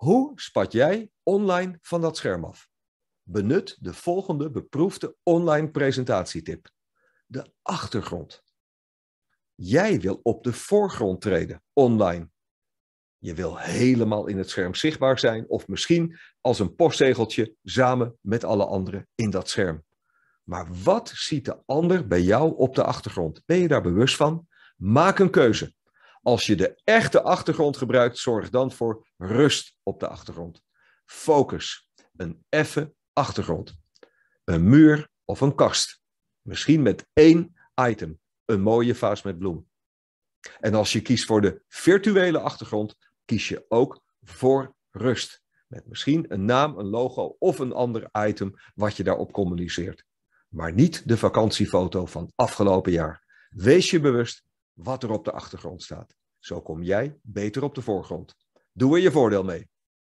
Hoe spat jij online van dat scherm af? Benut de volgende beproefde online presentatietip. De achtergrond. Jij wil op de voorgrond treden online. Je wil helemaal in het scherm zichtbaar zijn of misschien als een postzegeltje samen met alle anderen in dat scherm. Maar wat ziet de ander bij jou op de achtergrond? Ben je daar bewust van? Maak een keuze. Als je de echte achtergrond gebruikt, zorg dan voor rust op de achtergrond. Focus, een effe achtergrond. Een muur of een kast. Misschien met één item, een mooie vaas met bloem. En als je kiest voor de virtuele achtergrond, kies je ook voor rust. Met misschien een naam, een logo of een ander item wat je daarop communiceert. Maar niet de vakantiefoto van afgelopen jaar. Wees je bewust wat er op de achtergrond staat. Zo kom jij beter op de voorgrond. Doe er je voordeel mee.